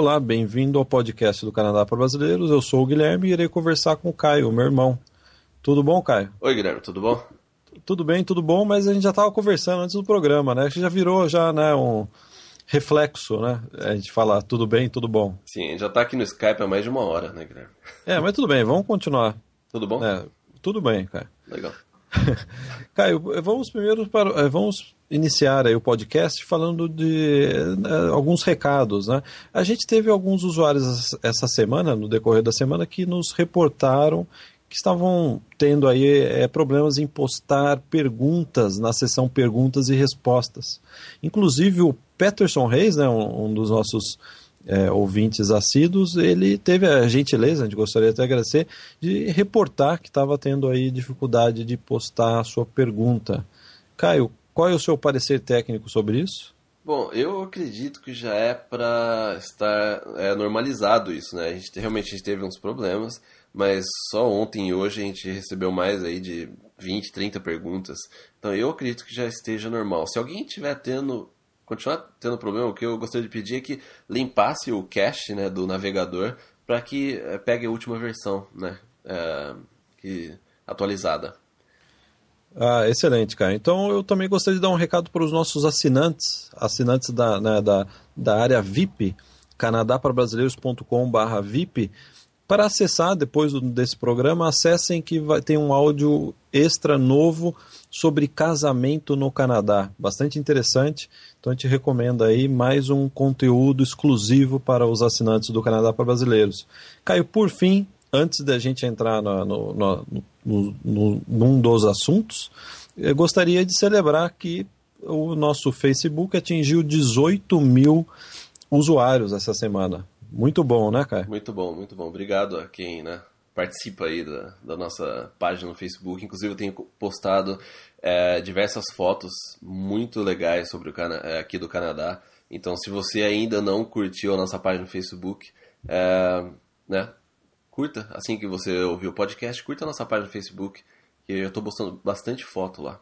Olá, bem-vindo ao podcast do Canadá para Brasileiros. Eu sou o Guilherme e irei conversar com o Caio, meu irmão. Tudo bom, Caio? Oi, Guilherme, tudo bom? Tudo bem, tudo bom, mas a gente já estava conversando antes do programa, né? Que já virou já, né, um reflexo, né? A gente falar tudo bem, tudo bom. Sim, a gente já está aqui no Skype há mais de uma hora, né, Guilherme? É, mas tudo bem, vamos continuar. Tudo bom? É, tudo bem, Caio. Legal. Caio, eh, vamos primeiro para. Eh, vamos iniciar aí o podcast falando de né, alguns recados. Né? A gente teve alguns usuários essa semana, no decorrer da semana, que nos reportaram que estavam tendo aí é, problemas em postar perguntas na seção perguntas e respostas. Inclusive o Peterson Reis, né, um, um dos nossos é, ouvintes assíduos, ele teve a gentileza, a gente gostaria até de agradecer, de reportar que estava tendo aí dificuldade de postar a sua pergunta. Caio, qual é o seu parecer técnico sobre isso? Bom, eu acredito que já é para estar é, normalizado isso, né? A gente realmente a gente teve uns problemas, mas só ontem e hoje a gente recebeu mais aí de 20, 30 perguntas. Então eu acredito que já esteja normal. Se alguém estiver tendo continuar tendo problema, o que eu gostaria de pedir é que limpasse o cache né, do navegador para que eh, pegue a última versão né, é, que, atualizada. Ah, excelente, cara. Então eu também gostaria de dar um recado para os nossos assinantes, assinantes da, né, da, da área VIP, canadaparbrasileiros.com.br VIP. Para acessar depois desse programa, acessem que vai, tem um áudio extra novo sobre casamento no Canadá. Bastante interessante. Então a gente recomenda aí mais um conteúdo exclusivo para os assinantes do Canadá para Brasileiros. Caio, por fim, antes da gente entrar no, no, no, no, num dos assuntos, eu gostaria de celebrar que o nosso Facebook atingiu 18 mil usuários essa semana. Muito bom, né, Caio? Muito bom, muito bom. Obrigado a quem né, participa aí da, da nossa página no Facebook. Inclusive, eu tenho postado é, diversas fotos muito legais sobre o é, aqui do Canadá. Então, se você ainda não curtiu a nossa página no Facebook, é, né, curta. Assim que você ouvir o podcast, curta a nossa página no Facebook, que eu estou postando bastante foto lá.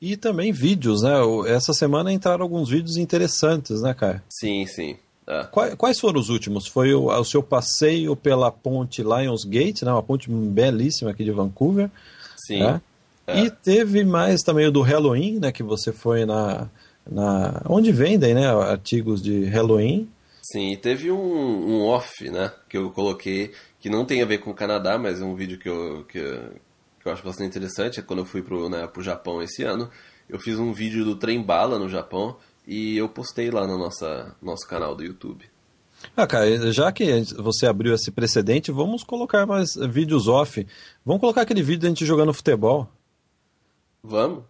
E também vídeos, né? Essa semana entraram alguns vídeos interessantes, né, cara? Sim, sim. É. Quais, quais, foram os últimos? Foi o, o, seu passeio pela ponte Lionsgate, né? Uma ponte belíssima aqui de Vancouver. Sim. Né? É. E teve mais também o do Halloween, né? Que você foi na, na. Onde vendem, né? Artigos de Halloween. Sim, e teve um, um off, né? Que eu coloquei, que não tem a ver com o Canadá, mas é um vídeo que eu, que, que eu acho bastante interessante. É quando eu fui pro, né, pro Japão esse ano, eu fiz um vídeo do trem bala no Japão e eu postei lá no nossa, nosso canal do YouTube. Ah, cara, já que você abriu esse precedente, vamos colocar mais vídeos off. Vamos colocar aquele vídeo da gente jogando futebol. Vamos.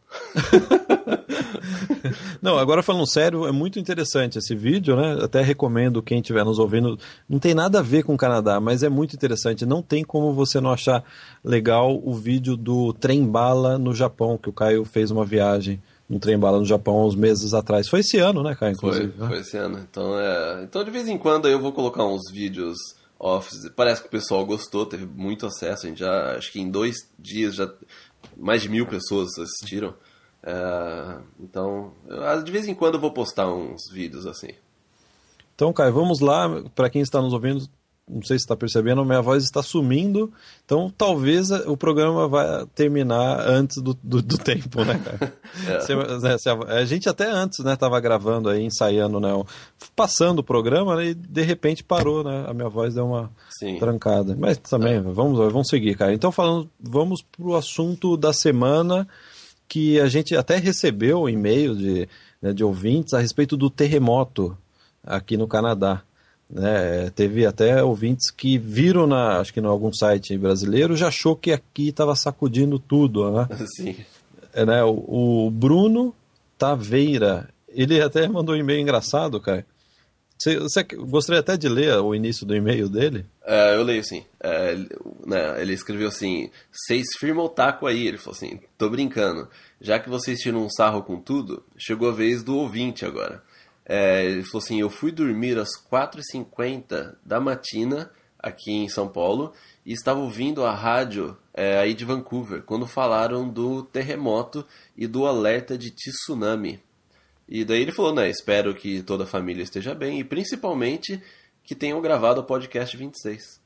não, agora falando sério, é muito interessante esse vídeo, né? Até recomendo quem estiver nos ouvindo. Não tem nada a ver com o Canadá, mas é muito interessante. Não tem como você não achar legal o vídeo do trem bala no Japão, que o Caio fez uma viagem no trem bala no Japão uns meses atrás. Foi esse ano, né, Caio? Inclusive, foi, né? foi esse ano. Então, é... então, de vez em quando eu vou colocar uns vídeos Office. Parece que o pessoal gostou, teve muito acesso. A gente já, acho que em dois dias já mais de mil pessoas assistiram. É, então, eu, ah, de vez em quando eu vou postar uns vídeos assim. Então, Caio, vamos lá. Para quem está nos ouvindo, não sei se está percebendo, minha voz está sumindo. Então, talvez o programa vá terminar antes do, do, do tempo, né, cara? é. se, né, se a, a, gente até antes, né, gravando aí, ensaiando, né, passando o programa né, e de repente parou, né? A minha voz deu uma Sim. trancada. Mas também, é. vamos, vamos seguir, cara. Então, falando, vamos pro assunto da semana que a gente até recebeu um e-mail de, né, de ouvintes a respeito do terremoto aqui no Canadá. Né? Teve até ouvintes que viram, na, acho que em algum site brasileiro, já achou que aqui estava sacudindo tudo. Né? Sim. É, né? O, o Bruno Taveira, ele até mandou um e-mail engraçado, cara você, você gostaria até de ler o início do e-mail dele? É, eu leio sim. É, ele, né, ele escreveu assim: vocês firmam o taco aí. Ele falou assim: tô brincando. Já que vocês tiram um sarro com tudo, chegou a vez do ouvinte agora. É, ele falou assim: eu fui dormir às 4h50 da matina aqui em São Paulo e estava ouvindo a rádio é, aí de Vancouver quando falaram do terremoto e do alerta de tsunami. E daí ele falou, né? Espero que toda a família esteja bem e principalmente que tenham gravado o podcast 26.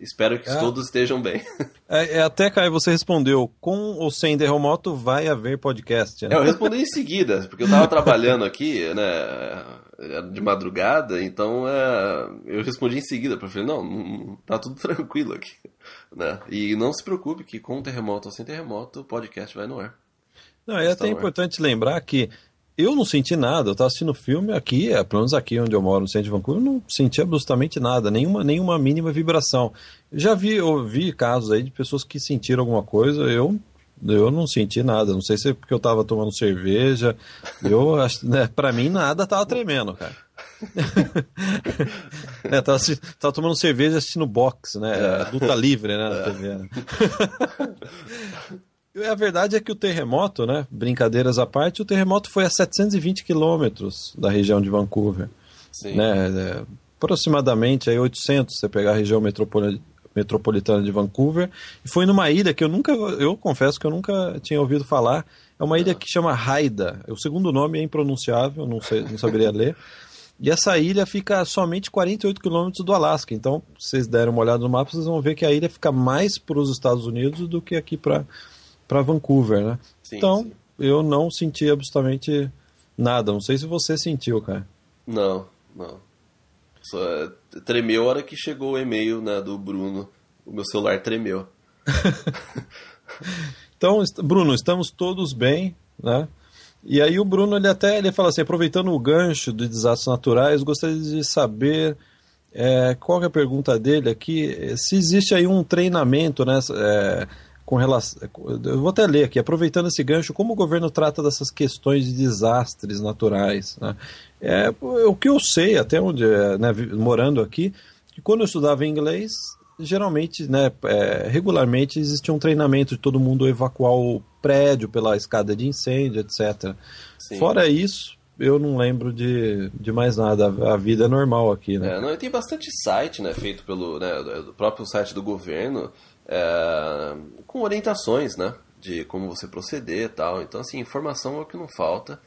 Espero que é. todos estejam bem. É, é, até, Caio, você respondeu: com ou sem terremoto vai haver podcast. Né? É, eu respondi em seguida, porque eu estava trabalhando aqui, né? É, de madrugada, então é, eu respondi em seguida, porque eu falei: não, tá tudo tranquilo aqui. Né? E não se preocupe que com terremoto ou sem terremoto, o podcast vai no ar. Não, é até importante lembrar que eu não senti nada. Eu estava assistindo o filme aqui, é, pelo menos aqui onde eu moro, no centro de Vancouver, não senti absolutamente nada, nenhuma, nenhuma mínima vibração. Já vi, ouvi casos aí de pessoas que sentiram alguma coisa, eu eu não senti nada, não sei se é porque eu estava tomando cerveja. Eu acho, né, para mim nada tava tremendo, cara. é, tava, tava, tomando cerveja assistindo boxe, né? É. Luta livre, né? É. A verdade é que o terremoto, né? Brincadeiras à parte, o terremoto foi a 720 quilômetros da região de Vancouver. Sim. Né? É, aproximadamente aí 800, se você pegar a região metropolitana de Vancouver. E foi numa ilha que eu nunca, eu confesso que eu nunca tinha ouvido falar. É uma ilha ah. que chama Haida. O segundo nome é impronunciável, não, sei, não saberia ler. E essa ilha fica a somente 48 quilômetros do Alasca. Então, se vocês derem uma olhada no mapa, vocês vão ver que a ilha fica mais para os Estados Unidos do que aqui para para Vancouver, né? Sim, então, sim. eu não senti absolutamente nada. Não sei se você sentiu, cara. Não, não. Só eh, tremeu a hora que chegou o e-mail né, do Bruno. O meu celular tremeu. então, Bruno, estamos todos bem, né? E aí o Bruno ele até ele fala assim, aproveitando o gancho de desastres naturais, gostaria de saber é, qual é a pergunta dele aqui, se existe aí um treinamento, né? É, com relação. Eu vou até ler aqui, aproveitando esse gancho, como o governo trata dessas questões de desastres naturais. Né? É, o que eu sei, até onde, é, né, morando aqui, que quando eu estudava inglês, geralmente, né, é, regularmente existia um treinamento de todo mundo evacuar o prédio pela escada de incêndio, etc. Sim. Fora isso, eu não lembro de, de mais nada. A vida é normal aqui, né? É, não, e tem bastante site, né, feito pelo né, do próprio site do governo é, com orientações, né? De como você proceder e tal. Então, assim, informação é o que não falta.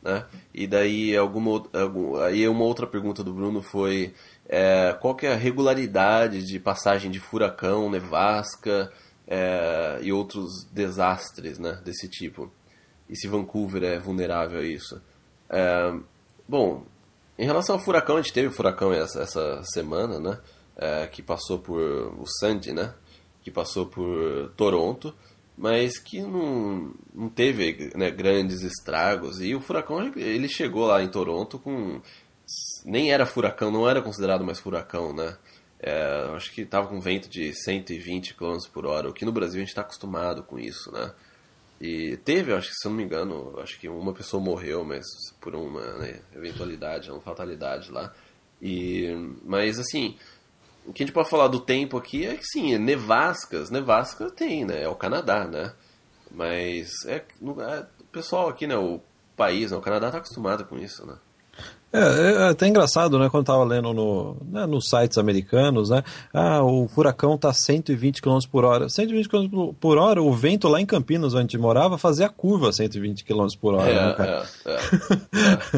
Né? E daí alguma, algum, aí uma outra pergunta do Bruno foi é, qual que é a regularidade de passagem de furacão, nevasca é, e outros desastres né, desse tipo? E se Vancouver é vulnerável a isso? É, bom, em relação ao furacão, a gente teve furacão essa, essa semana, né? É, que passou por o Sandy, né? que passou por Toronto, mas que não, não teve né, grandes estragos. E o furacão ele chegou lá em Toronto com nem era furacão, não era considerado mais furacão, né? É, acho que estava com vento de 120 km por hora, o que no Brasil a gente está acostumado com isso, né? E teve, acho que se eu não me engano, acho que uma pessoa morreu, mas por uma né, eventualidade, uma fatalidade lá. E, mas assim, o que a gente pode falar do tempo aqui é que sim, nevascas, nevasca tem, né? É o Canadá, né? Mas é, é o pessoal aqui, né? O país, né? O Canadá tá acostumado com isso, né? É, é até engraçado, né? Quando estava lendo no, né, nos sites americanos, né? Ah, o furacão tá 120 km por hora. 120 km por hora, o vento lá em Campinas, onde morava, fazia a curva 120 km por hora. Né, é, né, cara? É, é,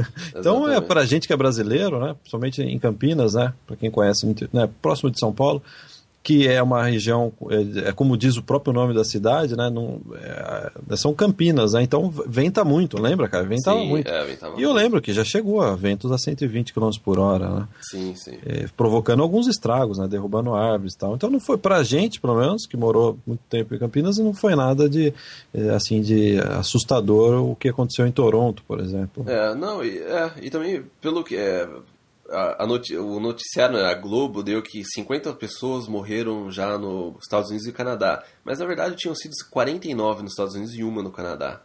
é então é pra gente que é brasileiro, né? Principalmente em Campinas, né? Pra quem conhece, né, próximo de São Paulo que é uma região, é, é, como diz o próprio nome da cidade, né? é, são Campinas, né? Então venta muito, lembra, cara? venta sim, muito. É, e eu lembro que já chegou a ventos a 120 km por hora, né? Sim, sim. É, provocando alguns estragos, né? Derrubando árvores e tal. Então não foi pra gente, pelo menos, que morou muito tempo em Campinas, não foi nada de, é, assim, de assustador o que aconteceu em Toronto, por exemplo. É, não, e, é, e também, pelo que, a, a noti o noticiário, né, a Globo, deu que 50 pessoas morreram já nos Estados Unidos e Canadá. Mas na verdade tinham sido 49 nos Estados Unidos e uma no Canadá.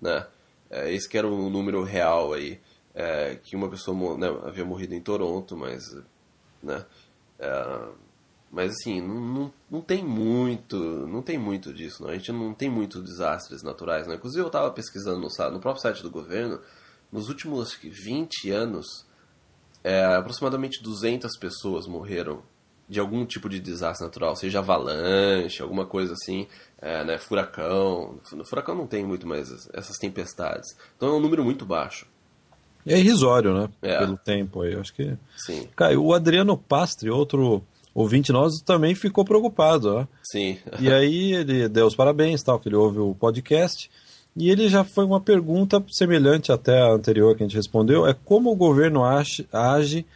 Né? É, esse que era o número real aí. É, que uma pessoa né, havia morrido em Toronto, mas. Né, é, mas assim, não, não, não, tem muito. Não tem muito disso, não. Né? A gente não tem muitos desastres naturais, né Inclusive eu estava pesquisando no, no próprio site do governo, nos últimos acho que, 20 anos é, aproximadamente 200 pessoas morreram de algum tipo de desastre natural, seja avalanche, alguma coisa assim, é, né, furacão. Furacão não tem muito, mais essas tempestades. Então é um número muito baixo. É irrisório, né? É. Pelo tempo aí, acho que. Sim. caiu o Adriano Pastre, outro ouvinte nosso, também ficou preocupado, ó. Sim. e aí ele deu os parabéns, tal, que ele ouve o podcast. E ele já foi uma pergunta semelhante até a anterior que a gente respondeu, é como o governo age, age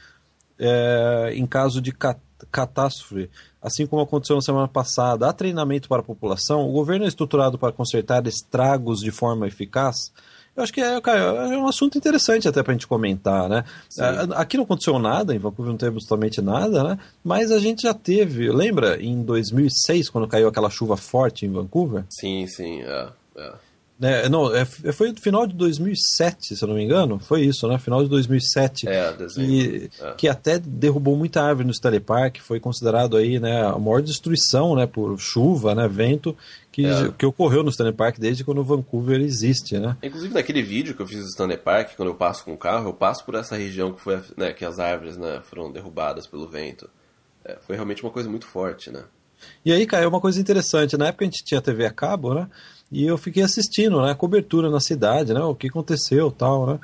é, em caso de cat catástrofe, assim como aconteceu na semana passada. Há treinamento para a população? O governo é estruturado para consertar estragos de forma eficaz? Eu acho que é, é um assunto interessante até para a gente comentar, né? Sim. É, aqui não aconteceu nada, em Vancouver não teve absolutamente nada, né? Mas a gente já teve, lembra em 2006, quando caiu aquela chuva forte em Vancouver? Sim, sim, é. é. Né, não, é, é foi no final de 2007, se eu não me engano. Foi isso, né? Final de 2007. É, Que, é. que até derrubou muita árvore no Stanley Park. Foi considerado aí, né, a maior destruição, né, por chuva, né, vento, que, é. que ocorreu no Stanley Park desde quando Vancouver existe, né? Inclusive naquele vídeo que eu fiz do Stanley Park, quando eu passo com o carro, eu passo por essa região que, foi, né, que as árvores né, foram derrubadas pelo vento. É, foi realmente uma coisa muito forte, né? E aí, cara, é uma coisa interessante. Na época a gente tinha TV a cabo, né? E eu fiquei assistindo, né? A cobertura na cidade, né? O que aconteceu tal, né?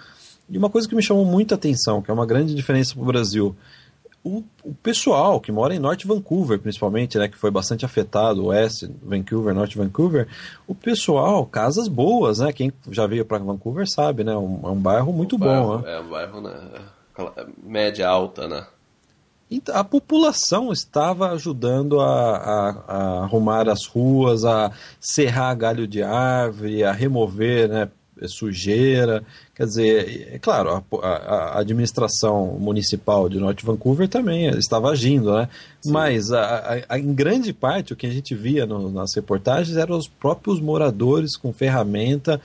E uma coisa que me chamou muita atenção, que é uma grande diferença para o Brasil, o, o, pessoal que mora em Norte Vancouver, principalmente, né, que foi bastante afetado, Oeste, Vancouver, Norte Vancouver, o pessoal, casas boas, né? Quem já veio para Vancouver sabe, né? Um, é um bairro muito o bom. né? É um bairro né é, é, média alta, né? Então, a população estava ajudando a, a, a, arrumar as ruas, a serrar galho de árvore, a remover né, sujeira. Quer dizer, é claro, a, a, administração municipal de Norte Vancouver também estava agindo, né? Sim. Mas a, a, em grande parte o que a gente via no, nas reportagens eram os próprios moradores com ferramenta.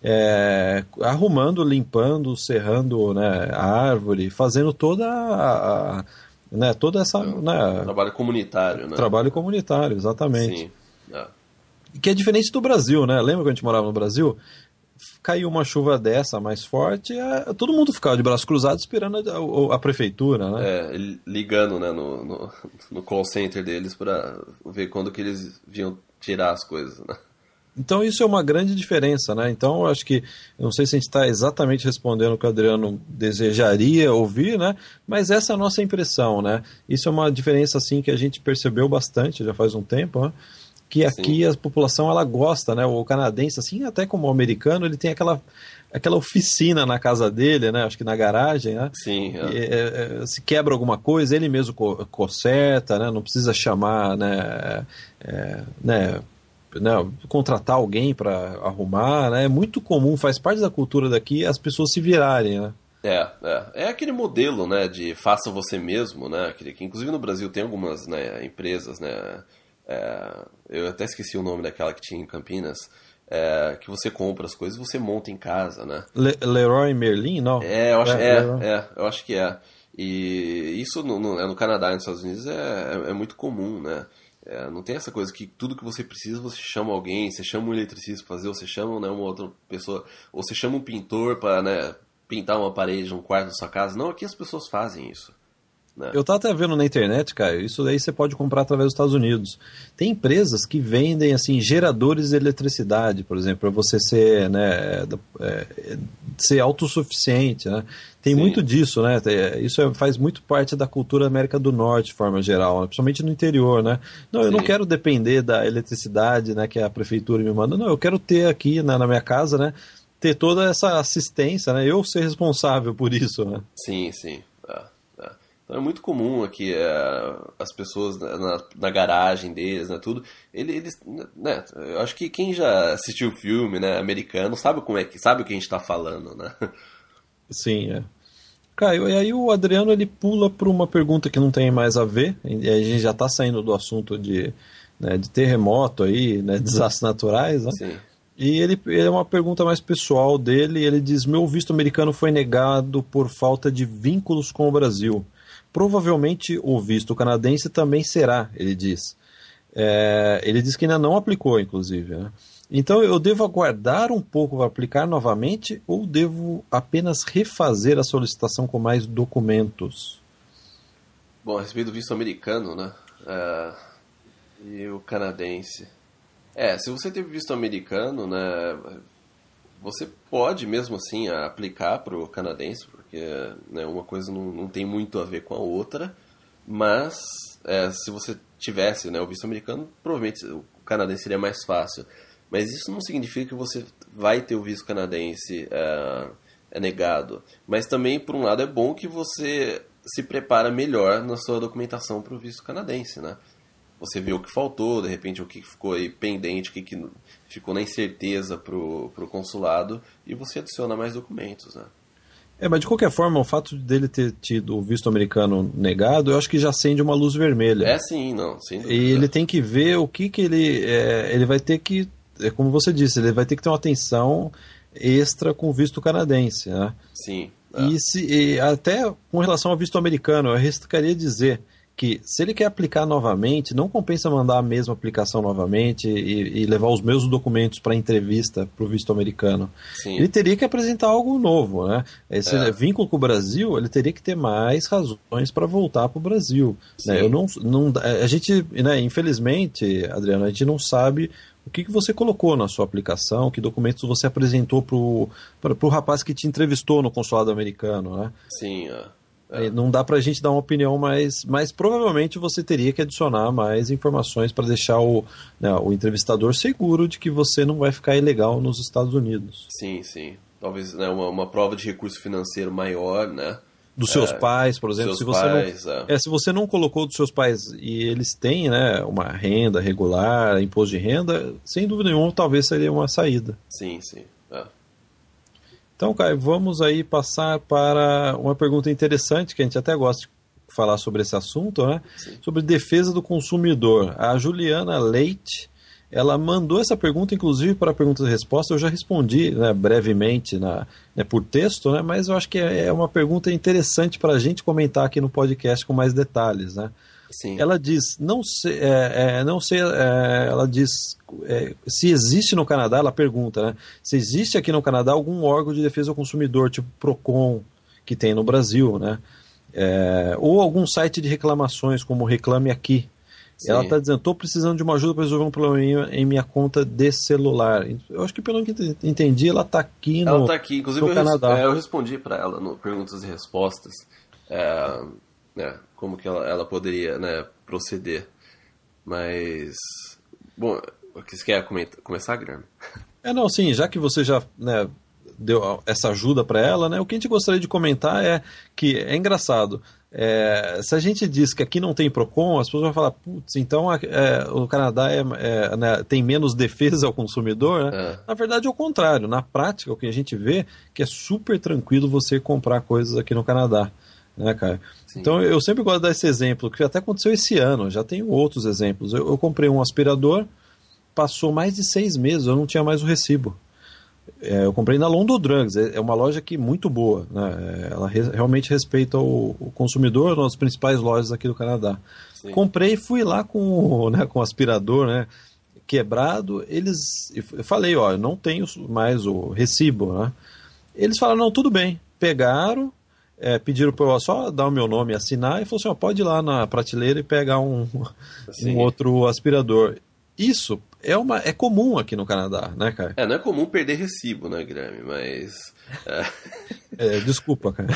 É, arrumando, limpando, serrando né, a árvore, fazendo toda a, né? Toda essa. É né, trabalho comunitário, né? Trabalho comunitário, exatamente. Sim. É. Que é diferente do Brasil, né? Lembra quando a gente morava no Brasil? Caiu uma chuva dessa mais forte, é, todo mundo ficava de braços cruzados esperando a, a, a prefeitura, né? É, ligando né, no, no, no call center deles para ver quando que eles vinham tirar as coisas, né? Então isso é uma grande diferença, né? Então eu acho que, não sei se a gente está exatamente respondendo o que o Adriano desejaria ouvir, né? Mas essa é a nossa impressão, né? Isso é uma diferença, assim, que a gente percebeu bastante já faz um tempo, né? Que aqui Sim. a população, ela gosta, né? O canadense, assim, até como o americano, ele tem aquela aquela oficina na casa dele, né? Acho que na garagem, né? Sim. É. E, é, é se quebra alguma coisa, ele mesmo co conserta, né? Não precisa chamar, né? É, né? né, contratar alguém para arrumar, né? É muito comum, faz parte da cultura daqui as pessoas se virarem, né? É, é, é aquele modelo, né, de faça você mesmo, né, aquele que inclusive no Brasil tem algumas né, empresas, né, é, eu até esqueci o nome daquela que tinha em Campinas, é, que você compra as coisas e você monta em casa, né? Le Leroy Merlin, não? É, eu acho, é, é, é, eu acho que é. E isso no, no, é, no Canadá e nos Estados Unidos é, é, é muito comum, né? É, não tem essa coisa que tudo que você precisa você chama alguém, você chama um eletricista para fazer, ou você chama né, uma outra pessoa, ou você chama um pintor para né, pintar uma parede, um quarto da sua casa. Não, aqui as pessoas fazem isso. Né? Eu tava até vendo na internet, cara, isso daí você pode comprar através dos Estados Unidos. Tem empresas que vendem, assim, geradores de eletricidade, por exemplo, para você ser, né, é, ser autossuficiente, né? Tem Sim. muito disso, né? É, isso é, faz muito parte da cultura da América do Norte, de forma geral, né? principalmente no interior, né? Não, Sim. eu não quero depender da eletricidade, né, que a prefeitura me manda. Não, eu quero ter aqui na, né, na minha casa, né, ter toda essa assistência, né? Eu ser responsável por isso, né? Sim, sim. Então é muito comum aqui é, as pessoas na, na, na, garagem deles, né, tudo. Ele, eles, né, né, eu acho que quem já assistiu o filme, né, americano, sabe como é que sabe o que a gente está falando, né? Sim, é. Caio, e aí o Adriano ele pula para uma pergunta que não tem mais a ver, e a gente já está saindo do assunto de, né, de terremoto aí, né, desastres naturais, né? Sim. E ele, ele, é uma pergunta mais pessoal dele. Ele diz: Meu visto americano foi negado por falta de vínculos com o Brasil provavelmente o visto canadense também será, ele diz. É, ele diz que ainda não aplicou, inclusive. Né? Então eu devo aguardar um pouco para aplicar novamente ou devo apenas refazer a solicitação com mais documentos? Bom, a respeito do visto americano, né? Uh, e o canadense. É, se você teve visto americano, né? Você pode mesmo assim aplicar para o canadense, porque né, uma coisa não, não tem muito a ver com a outra, mas é, se você tivesse né, o visto americano, provavelmente o canadense seria mais fácil. Mas isso não significa que você vai ter o visto canadense é, é negado. Mas também, por um lado, é bom que você se prepara melhor na sua documentação para o visto canadense, né? Você vê o que faltou, de repente o que ficou aí pendente, o que, que ficou na incerteza para o consulado e você adiciona mais documentos, né? É, mas de qualquer forma, o fato dele ter tido o visto americano negado, eu acho que já acende uma luz vermelha. É sim, não, sem E ele tem que ver o que que ele... É, ele vai ter que, é como você disse, ele vai ter que ter uma atenção extra com o visto canadense, né? Sim. É. E, se, e até com relação ao visto americano, eu arriscaria dizer que se ele quer aplicar novamente, não compensa mandar a mesma aplicação novamente e, e levar os mesmos documentos para entrevista para o visto americano. Sim. Ele teria que apresentar algo novo, né? Esse é. vínculo com o Brasil, ele teria que ter mais razões para voltar para o Brasil. Né? Eu não, não, é, a gente, né, infelizmente, Adriano, a gente não sabe o que, que você colocou na sua aplicação, que documentos você apresentou para o rapaz que te entrevistou no consulado americano, né? Sim, ó. É. Não dá pra gente dar uma opinião mas Mas provavelmente você teria que adicionar mais informações para deixar o, né, o entrevistador seguro de que você não vai ficar ilegal nos Estados Unidos. Sim, sim. Talvez né, uma, uma prova de recurso financeiro maior, né? Dos seus é, pais, por exemplo. Se você, pais, não, é. é. se você não colocou dos seus pais e eles têm né, uma renda regular, imposto de renda, sem dúvida nenhuma, talvez seria uma saída. Sim, sim. Então, Caio, vamos aí passar para uma pergunta interessante, que a gente até gosta de falar sobre esse assunto, né? Sim. Sobre defesa do consumidor. A Juliana Leite, ela mandou essa pergunta, inclusive, para a pergunta e resposta. Eu já respondi né, brevemente na, né, por texto, né? Mas eu acho que é, é uma pergunta interessante para a gente comentar aqui no podcast com mais detalhes, né? Sim. Ela diz, não sei, é, é, não sei é, ela diz é, se existe no Canadá, ela pergunta, né? Se existe aqui no Canadá algum órgão de defesa ao consumidor, tipo PROCON, que tem no Brasil, né? É, ou algum site de reclamações, como Reclame Aqui. Sim. Ela está dizendo, estou precisando de uma ajuda para resolver um problema em minha conta de celular. Eu acho que pelo que entendi, ela está aqui no Ela está aqui, inclusive eu, Canadá. É, eu respondi para ela no Perguntas e Respostas. É, né, como que ela, ela poderia né, proceder. Mas. Bom, você quer comentar, começar, Guilherme? É, não, sim, já que você já né, deu essa ajuda para ela, né, o que a gente gostaria de comentar é que é engraçado. É, se a gente diz que aqui não tem PROCON, as pessoas vão falar, putz, então é, o Canadá é, é, né, tem menos defesa ao consumidor. Né? É. Na verdade é o contrário. Na prática, o que a gente vê é que é super tranquilo você comprar coisas aqui no Canadá né, cara? Sim. Então eu sempre gosto de dar esse exemplo, que até aconteceu esse ano, já tenho outros exemplos. Eu, eu, comprei um aspirador, passou mais de seis meses, eu não tinha mais o recibo. É, eu comprei na London Drugs, é, é uma loja que muito boa, né? É, ela re, realmente respeita o, o, consumidor, uma das principais lojas aqui do Canadá. Sim. Comprei e fui lá com, né, com o aspirador, né? quebrado, eles. Eu falei, ó, eu não tenho mais o recibo, né? Eles falaram, não, tudo bem. Pegaram, é, pediram para eu só dar o meu nome e assinar, e falou assim: ó, pode ir lá na prateleira e pegar um, um outro aspirador. Isso é, uma, é comum aqui no Canadá, né, cara? É, não é comum perder recibo, né, Guilherme? Mas. é, é desculpa, cara.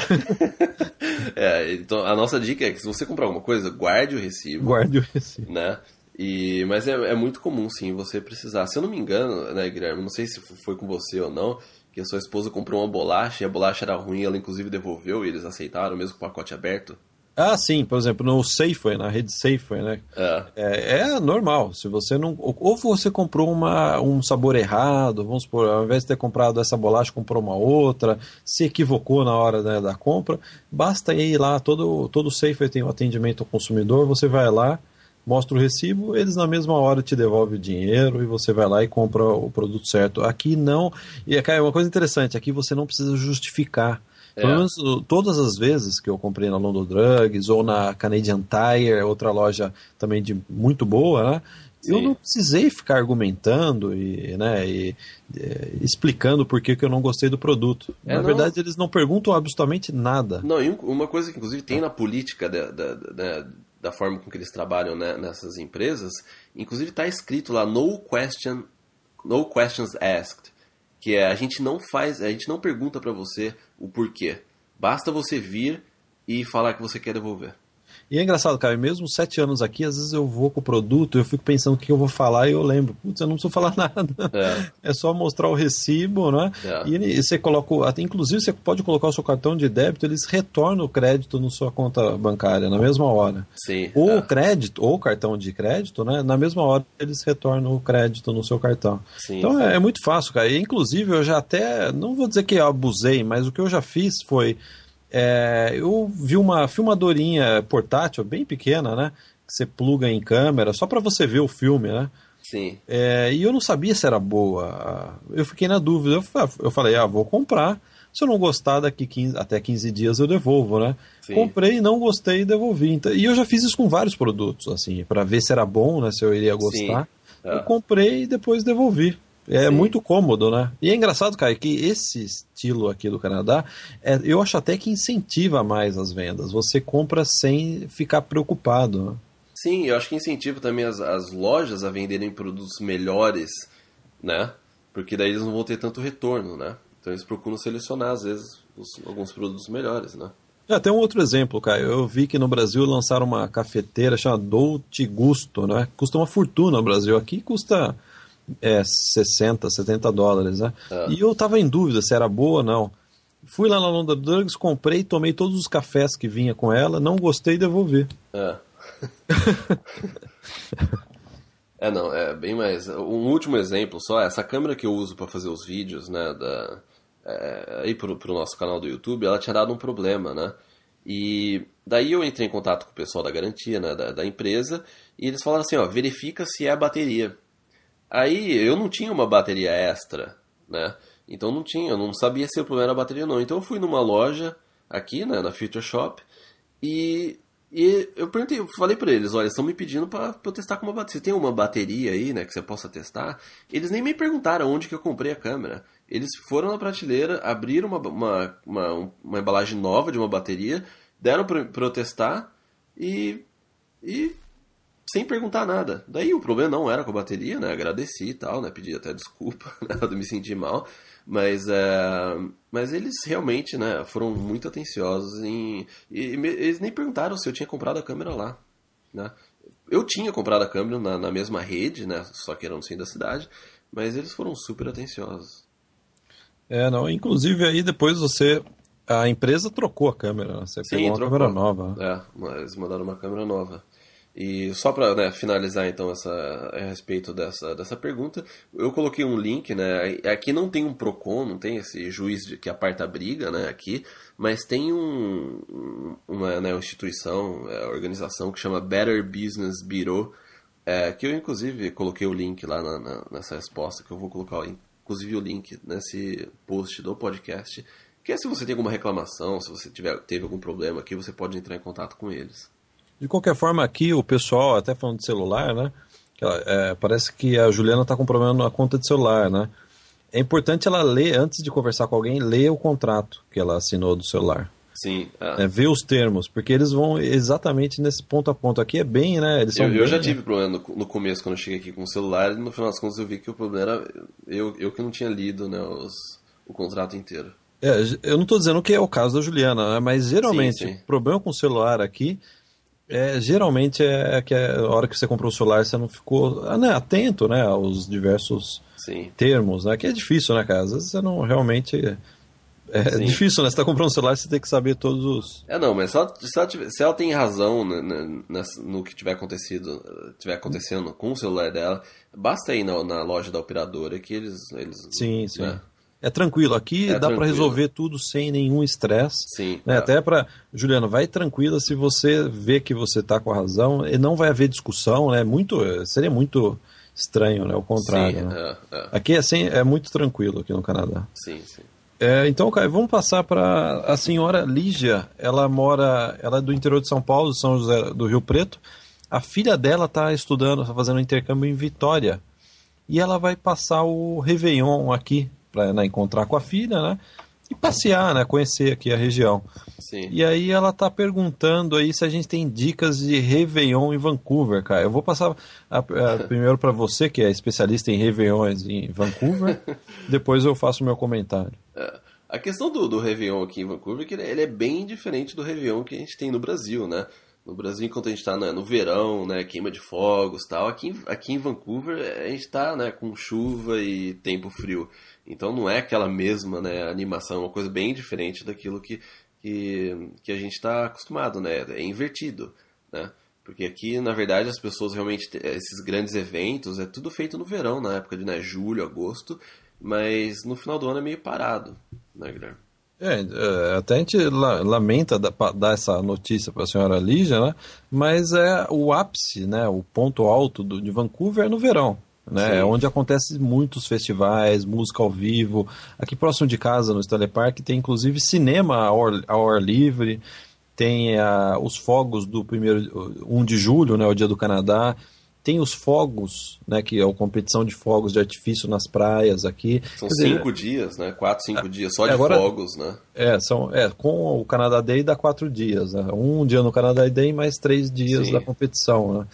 é, então a nossa dica é que se você comprar alguma coisa, guarde o recibo. Guarde o recibo. Né? E, mas é, é muito comum, sim, você precisar. Se eu não me engano, né, Guilherme? Não sei se foi com você ou não que a sua esposa comprou uma bolacha e a bolacha era ruim, ela inclusive devolveu e eles aceitaram mesmo com o pacote aberto? Ah, sim, por exemplo, no Safeway, na rede Safeway, né? É. é, é normal. Se você não. Ou você comprou uma, um sabor errado, vamos supor, ao invés de ter comprado essa bolacha, comprou uma outra, se equivocou na hora né, da compra, basta ir lá, todo, todo Safeway tem um atendimento ao consumidor, você vai lá, mostra o recibo, eles na mesma hora te devolvem o dinheiro e você vai lá e compra o produto certo. Aqui não. E é uma coisa interessante, aqui você não precisa justificar. É. Pelo menos uh, todas as vezes que eu comprei na London Drugs ou na Canadian Tire, outra loja também de muito boa, né? Sim. Eu não precisei ficar argumentando e, né, e, eh, explicando por que, que eu não gostei do produto. É, na não... verdade, eles não perguntam absolutamente nada. Não, e uma coisa que inclusive tem na política da, da, da da forma com que eles trabalham né, nessas empresas, inclusive está escrito lá no question, no questions asked, que é a gente não faz, a gente não pergunta para você o porquê. Basta você vir e falar que você quer devolver. E é engraçado, cara, mesmo sete anos aqui, às vezes eu vou com o produto, eu fico pensando o que eu vou falar e eu lembro, putz, eu não preciso falar nada. É, é só mostrar o recibo, né? É. E, e, você coloca, até, inclusive você pode colocar o seu cartão de débito, eles retornam o crédito na sua conta bancária na mesma hora. Sim. Ou é. crédito, ou cartão de crédito, né? Na mesma hora eles retornam o crédito no seu cartão. Sim, então é, é muito fácil, cara. E, inclusive eu já até, não vou dizer que eu abusei, mas o que eu já fiz foi é, eu vi uma filmadorinha portátil, bem pequena, né? Que você pluga em câmera, só para você ver o filme, né? Sim. É, e eu não sabia se era boa. Eu fiquei na dúvida. Eu, falei, ah, vou comprar. Se eu não gostar, daqui 15, até 15 dias eu devolvo, né? Sim. Comprei, não gostei e devolvi. Então, e eu já fiz isso com vários produtos, assim, para ver se era bom, né? Se eu iria gostar. Eu ah. comprei e depois devolvi. É Sim. muito cômodo, né? E é engraçado, cara, que esse estilo aqui do Canadá, é, eu acho até que incentiva mais as vendas. Você compra sem ficar preocupado. Né? Sim, eu acho que incentiva também as, as lojas a venderem produtos melhores, né? Porque daí eles não vão ter tanto retorno, né? Então eles procuram selecionar, às vezes, os, alguns produtos melhores, né? Até tem um outro exemplo, cara. Eu vi que no Brasil lançaram uma cafeteira chamada Dolce Gusto, né? Custa uma fortuna no Brasil. Aqui custa é, 60, 70 dólares, né? É. E eu tava em dúvida se era boa ou não. Fui lá na London Drugs, comprei, tomei todos os cafés que vinha com ela, não gostei e devolvi. É. é, não, é bem mais. Um último exemplo só, essa câmera que eu uso para fazer os vídeos, né, da, é, aí pro, pro nosso canal do YouTube, ela tinha dado um problema, né? E daí eu entrei em contato com o pessoal da garantia, né, da, da empresa, e eles falaram assim, ó, verifica se é a bateria. Aí eu não tinha uma bateria extra, né? Então não tinha, eu não sabia se o problema era a bateria ou não. Então eu fui numa loja aqui, né, na Future Shop, e, e eu perguntei, eu falei para eles, olha, estão me pedindo para eu testar com uma bateria. Você tem uma bateria aí, né, que você possa testar? Eles nem me perguntaram onde que eu comprei a câmera. Eles foram na prateleira, abriram uma, uma, uma, uma embalagem nova de uma bateria, deram para eu testar e, e sem perguntar nada. Daí o problema não era com a bateria, né? Agradeci e tal, né? Pedi até desculpa, né? Eu me senti mal. Mas, é, mas eles realmente né, foram muito atenciosos em. E, eles nem perguntaram se eu tinha comprado a câmera lá. Né? Eu tinha comprado a câmera na, na mesma rede, né? Só que eram centro da cidade. Mas eles foram super atenciosos. É, não. Inclusive aí depois você a empresa trocou a câmera, né? você Sim, pegou uma trocou. câmera nova. Né? É, eles mandaram uma câmera nova. E só para né, finalizar então essa, a respeito dessa, dessa pergunta, eu coloquei um link, né? Aqui não tem um PROCON, não tem esse juiz que aparta a briga, né? Aqui, mas tem um, uma né, instituição, é, organização que chama Better Business Bureau, é, que eu inclusive coloquei o link lá na, na, nessa resposta, que eu vou colocar inclusive o link nesse post do podcast, que é se você tem alguma reclamação, se você tiver, teve algum problema aqui, você pode entrar em contato com eles. De qualquer forma, aqui o pessoal, até falando de celular, né? É, parece que a Juliana está com problema na conta de celular, né? É importante ela ler, antes de conversar com alguém, ler o contrato que ela assinou do celular. Sim. Ah. É, ver os termos, porque eles vão exatamente nesse ponto a ponto. Aqui é bem, né? Eles são eu, bem, eu já né. tive né? problema no, no, começo, quando eu cheguei aqui com o celular, e no final das contas eu vi que o problema era eu, eu que não tinha lido né, os, o contrato inteiro. É, eu não estou dizendo que é o caso da Juliana, né? mas geralmente sim, sim. o problema com o celular aqui é, geralmente é que é, a hora que você comprou o celular você não ficou ah, né, atento né, aos diversos Sim. termos, né? Que é difícil, né, cara? Às vezes você não realmente. É, é Sim. difícil, né? Você tá comprando um celular, você tem que saber todos os. É, não, mas só, tiver, se ela tem razão né, nessa, né, no que tiver acontecido, tiver acontecendo com o celular dela, basta ir na, na loja da operadora que eles. eles sim, né? sim é tranquilo. É aqui é dá para resolver tudo sem nenhum estresse. Sim. Né? É. Até para. Juliano, vai tranquila se você vê que você está com a razão. E não vai haver discussão, né? Muito, seria muito estranho, né? O contrário. Sim, né? é, é. Aqui assim, é muito tranquilo aqui no Canadá. Sim, sim. É, então, Caio, vamos passar para a senhora Lígia. Ela mora, ela é do interior de São Paulo, São José do Rio Preto. A filha dela está estudando, está fazendo um intercâmbio em Vitória. E ela vai passar o Réveillon aqui para né, encontrar com a filha, né? E passear, né? Conhecer aqui a região. Sim. E aí ela tá perguntando aí se a gente tem dicas de Réveillon em Vancouver, cara. Eu vou passar a, a, primeiro para você, que é especialista em Réveillões em Vancouver. depois eu faço o meu comentário. É, a questão do, do Réveillon aqui em Vancouver é que ele, é, ele é bem diferente do Réveillon que a gente tem no Brasil, né? No Brasil, enquanto a gente está né, no verão, né, queima de fogos tal, aqui, aqui em Vancouver a gente está né, com chuva e tempo frio. Então não é aquela mesma né, animação, uma coisa bem diferente daquilo que, que, que a gente está acostumado, né? É invertido, né? Porque aqui, na verdade, as pessoas realmente... Eh, esses grandes eventos, é tudo feito no verão, na época de né, julho, agosto. Mas no final do ano é meio parado, né, Guilherme? É, é até a gente lamenta dar essa notícia para a senhora Lígia, né? Mas é o ápice, né? O ponto alto do, de Vancouver é no verão né? É onde acontece muitos festivais, música ao vivo. Aqui próximo de casa, no Stanley Park, tem inclusive cinema ao ar, ao ar livre, tem ah, os fogos do primeiro 1 de julho, né, o dia do Canadá. Tem os fogos, né, que é a competição de fogos de artifício nas praias aqui. São dizer, cinco dias, né? Quatro, cinco é, dias só de agora, fogos, né? É, são, é, com o Canadá Day dá quatro dias, né? Um dia no Canadá Day mais três dias Sim. da competição, né?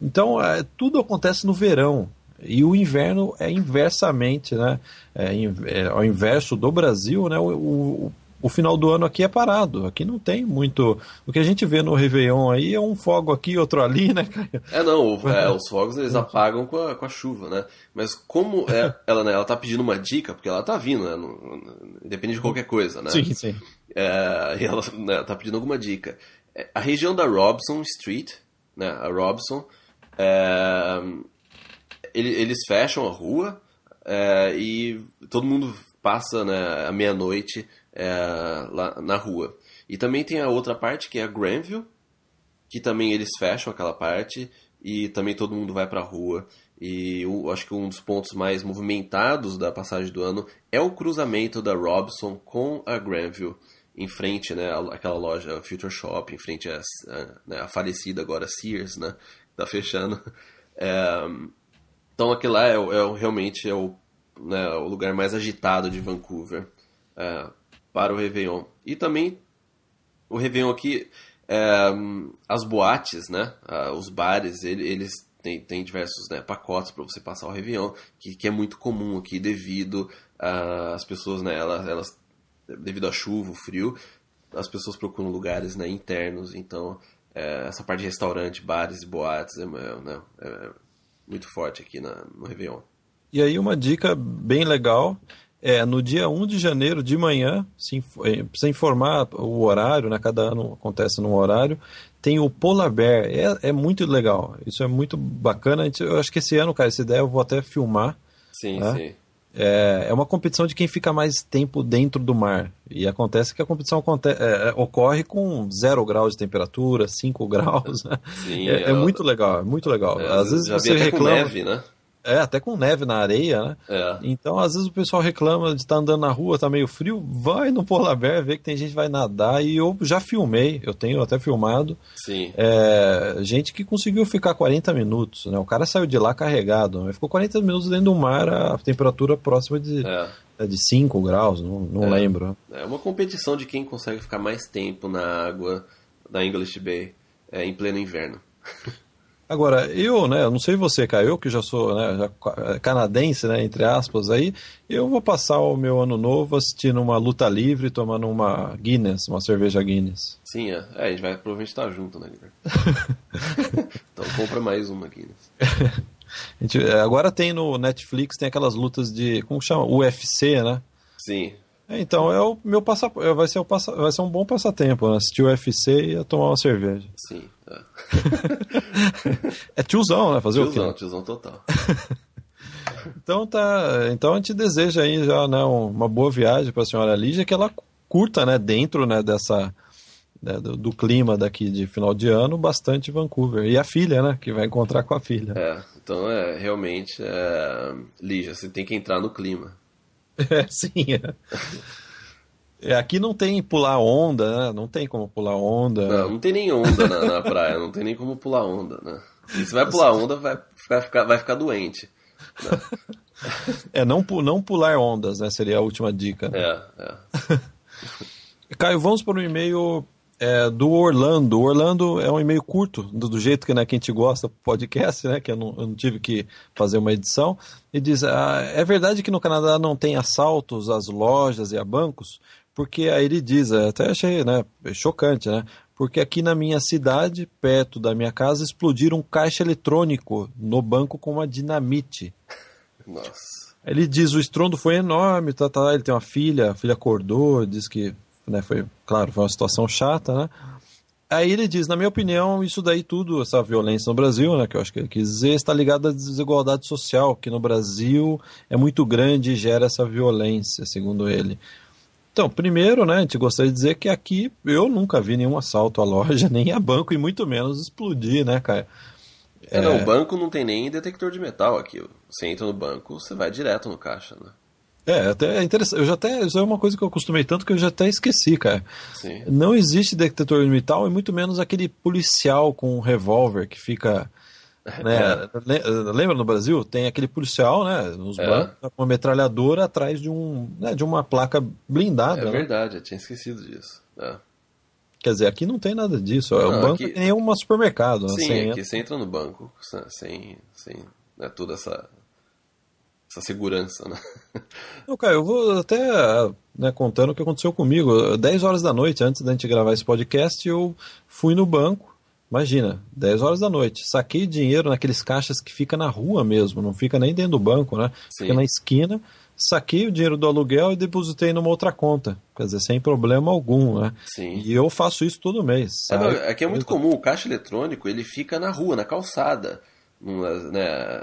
Então, é, tudo acontece no verão. E o inverno é inversamente, né? É, é, ao inverso do Brasil, né? O, o, o, final do ano aqui é parado. Aqui não tem muito. O que a gente vê no Réveillon aí é um fogo aqui, outro ali, né, É, não. O, é, os fogos eles apagam com a, com a chuva, né? Mas como é, ela, né, ela tá pedindo uma dica, porque ela tá vindo, né? depende de qualquer coisa, né? Sim, sim. É, e ela né, tá pedindo alguma dica. É, a região da Robson Street, né? A Robson. É, ele, eles fecham a rua é, e todo mundo passa né, a meia-noite é, lá na rua. E também tem a outra parte que é a Granville, que também eles fecham aquela parte e também todo mundo vai para a rua. E eu acho que um dos pontos mais movimentados da passagem do ano é o cruzamento da Robson com a Granville, em frente, né, aquela loja Future Shop, em frente à, né, falecida agora Sears, né, tá fechando. É, então aquele lá é, é realmente é o, né, o, lugar mais agitado de Vancouver é, para o Réveillon. E também o Réveillon aqui, é, as boates, né, os bares, eles têm, têm diversos né, pacotes para você passar o Réveillon, que, que, é muito comum aqui devido às pessoas, né, elas, elas, devido à chuva, o frio, as pessoas procuram lugares né, internos, então é, essa parte de restaurante, bares e boates é, é né, muito forte aqui na, no Réveillon. E aí uma dica bem legal é no dia 1 de janeiro de manhã, sem é, precisa informar o horário, né? Cada ano acontece num horário. Tem o Polar Bear, é, é muito legal. Isso é muito bacana. Eu acho que esse ano, cara, essa ideia eu vou até filmar. Sim, né? sim. É, é, uma competição de quem fica mais tempo dentro do mar. E acontece que a competição é, é, ocorre com zero graus de temperatura, cinco graus. Né? Sim, é, é eu... é, muito legal, é muito legal. Às vezes você reclama. Neve, né? É, até com neve na areia, né? É. Então, às vezes o pessoal reclama de estar tá andando na rua, tá meio frio, vai no Polar Bear ver que tem gente que vai nadar. E eu já filmei, eu tenho até filmado. Sim. É, gente que conseguiu ficar 40 minutos, né? O cara saiu de lá carregado, né? ficou 40 minutos dentro do mar, a temperatura próxima de, é. É de 5 graus, não, não é, lembro. É uma competição de quem consegue ficar mais tempo na água da English Bay é, em pleno inverno. Agora, eu, né, não sei você, Caio, eu que já sou né, já é, canadense, né, entre aspas, aí, eu vou passar o meu ano novo assistindo uma luta livre, tomando uma Guinness, uma cerveja Guinness. Sim, é, é a gente vai provavelmente estar junto, né, Então compra mais uma Guinness. gente, é, agora tem no Netflix, tem aquelas lutas de, como chama? UFC, né? Sim. É, então, é o meu passaporte, é, vai, ser o passa, vai ser um bom passatempo, né, assistir UFC e tomar uma cerveja. Sim. É, é tiozão, né? Fazer tiozão, o quê? Tiozão total. então tá. Então a gente deseja aí já né, uma boa viagem para a senhora Lígia, que ela curta, né, dentro né, dessa né, do, do, clima daqui de final de ano, bastante Vancouver. E a filha, né? Que vai encontrar com a filha. É, então é realmente é... Lígia, você tem que entrar no clima. É, sim. É. É, aqui não tem pular onda, né? Não tem como pular onda. Não, não tem nem onda na, na, praia, não tem nem como pular onda, né? E se vai pular onda, vai ficar, vai ficar doente. Né? É, não, não pular ondas, né? Seria a última dica. Né? É, é. Caio, vamos para um e-mail é, do Orlando. O Orlando é um e-mail curto, do, do, jeito que, né, que a gente gosta, podcast, né, que eu não, eu não tive que fazer uma edição. E diz: ah, É verdade que no Canadá não tem assaltos às lojas e a bancos? Porque aí ele diz, é, até achei né, chocante, né? Porque aqui na minha cidade, perto da minha casa, explodiram um caixa eletrônico no banco com uma dinamite. Nossa. Ele diz: o estrondo foi enorme, tá, tá, ele tem uma filha, a filha acordou, diz que né? Foi, claro, foi uma situação chata, né? Aí ele diz, na minha opinião, isso daí tudo, essa violência no Brasil, né, que eu acho que ele quis dizer, está ligada à desigualdade social, que no Brasil é muito grande e gera essa violência, segundo ele. Então, primeiro, né, a gente gostaria de dizer que aqui eu nunca vi nenhum assalto à loja, nem a banco, e muito menos explodir, né, cara? É, é... Não, o banco não tem nem detector de metal aqui. Você entra no banco, você vai direto no caixa, né? É, até é interessante. Eu já até. Isso é uma coisa que eu acostumei tanto que eu já até esqueci, cara. Sim. Não existe detector de metal e muito menos aquele policial com um revólver que fica. É, né? É. Lembra no Brasil? Tem aquele policial, né? Nos é. bancos, tá uma metralhadora atrás de, um, né, de uma placa blindada. É né? verdade, né? eu tinha esquecido disso. É. Quer dizer, aqui não tem nada disso. É, não, um banco aqui... nem um supermercado. Né, Sim, aqui você entra no banco sem, sem né, toda essa essa segurança, né? Não, cara, eu vou até né, contando o que aconteceu comigo. 10 horas da noite, antes da gente gravar esse podcast, eu fui no banco. Imagina, 10 horas da noite. Saquei dinheiro naqueles caixas que fica na rua mesmo, não fica nem dentro do banco, né? Sim. Fica na esquina. Saquei o dinheiro do aluguel e depositei numa outra conta. Quer dizer, sem problema algum, né? Sim. E eu faço isso todo mês. É, não, aqui é, é muito comum, o caixa eletrônico ele fica na rua, na calçada. Né?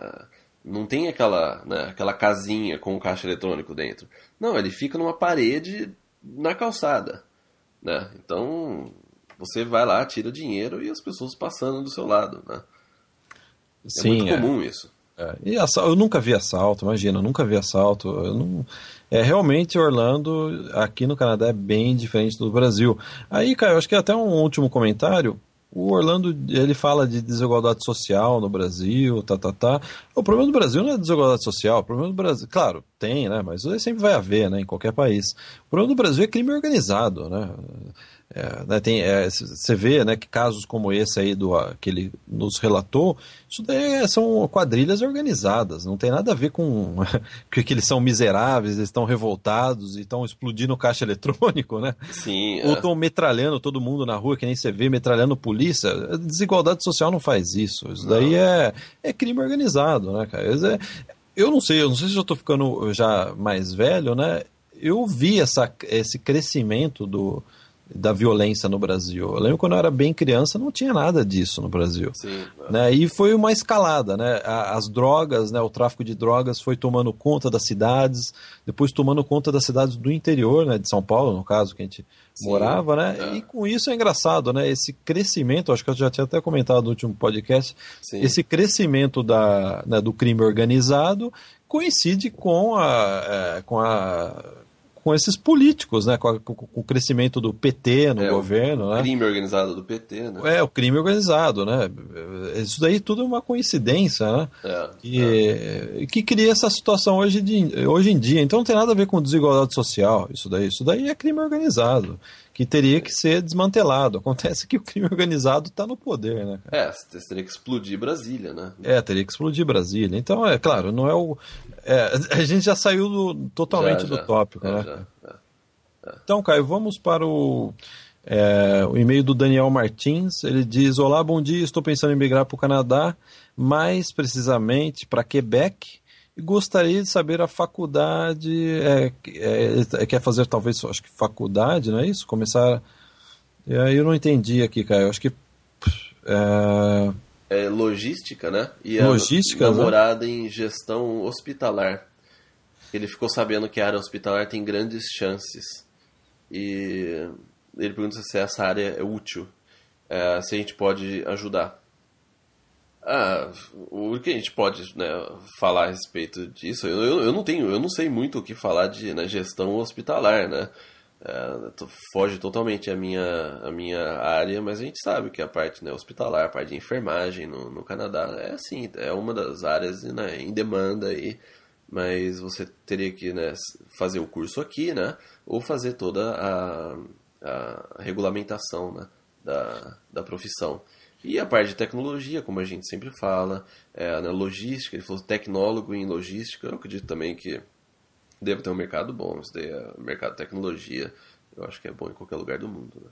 Não tem aquela, né, aquela casinha com o caixa eletrônico dentro. Não, ele fica numa parede na calçada. Né? Então, você vai lá, tira dinheiro e as pessoas passando do seu lado. Né? É Sim, muito é. comum é. isso. É. E assalto, eu nunca vi assalto, imagina, nunca vi assalto. Não... É realmente Orlando aqui no Canadá é bem diferente do Brasil. Aí, cara, eu acho que até um último comentário. O Orlando, ele fala de desigualdade social no Brasil, tá, tá, tá. O problema do Brasil não é desigualdade social, o problema do Brasil, claro, tem, né, mas sempre vai haver, né, em qualquer país. O problema do Brasil é crime organizado, né. É, né, tem, é, você vê né, que casos como esse aí do, que ele nos relatou, isso daí é, são quadrilhas organizadas, não tem nada a ver com que, eles são miseráveis, eles estão revoltados e estão explodindo caixa eletrônico, né? Sim. É. Ou estão é. metralhando todo mundo na rua, que nem você vê, metralhando polícia. A desigualdade social não faz isso. Isso daí é, é crime organizado, né, cara? É, eu não sei, eu não sei se eu estou ficando já mais velho, né? Eu vi essa, esse crescimento do, da violência no Brasil. Eu lembro quando eu era bem criança, não tinha nada disso no Brasil. Sim, né? E foi uma escalada, né? As drogas, né? o tráfico de drogas foi tomando conta das cidades, depois tomando conta das cidades do interior, né? de São Paulo, no caso, que a gente Sim, morava, né? É. E com isso é engraçado, né? Esse crescimento, acho que eu já tinha até comentado no último podcast, Sim. esse crescimento da, né, do crime organizado coincide com a, é, com a com esses políticos, né? Com, a, com, o crescimento do PT no é, governo. O né? crime organizado do PT, né? É, o crime organizado, né? Isso daí tudo é uma coincidência, né? É, é. que, é. que cria essa situação hoje, de, hoje em dia. Então não tem nada a ver com desigualdade social, isso daí. Isso daí é crime organizado que teria que ser desmantelado. Acontece que o crime organizado está no poder, né? É, teria que explodir Brasília, né? É, teria que explodir Brasília. Então, é claro, não é o. É, a gente já saiu do, totalmente já, do tópico, é, né? Já, é, é. então, Caio, vamos para o. É, o e-mail do Daniel Martins, ele diz: Olá, bom dia, estou pensando em migrar para o Canadá, mais precisamente para Quebec, e gostaria de saber a faculdade. É, é, é, quer fazer talvez, acho que faculdade, não é isso? Começar. É, eu não entendi aqui, cara. Eu acho que. É... é logística, né? E é logística. morada né? em gestão hospitalar. Ele ficou sabendo que a área hospitalar tem grandes chances. E ele pergunta se essa área é útil, é, se a gente pode ajudar. Ah, o que a gente pode né, falar a respeito disso? Eu, eu, eu, não tenho, eu não sei muito o que falar de na né, gestão hospitalar, né? É, foge totalmente a minha, a minha área, mas a gente sabe que a parte né, hospitalar, a parte de enfermagem no, no Canadá é assim, é uma das áreas né, em demanda aí, mas você teria que né, fazer o curso aqui, né? Ou fazer toda a, a regulamentação né, da, da profissão. E a parte de tecnologia, como a gente sempre fala, é, na né, logística, ele falou tecnólogo em logística, eu acredito também que deve ter um mercado bom, isso daí é mercado de tecnologia, eu acho que é bom em qualquer lugar do mundo. Né?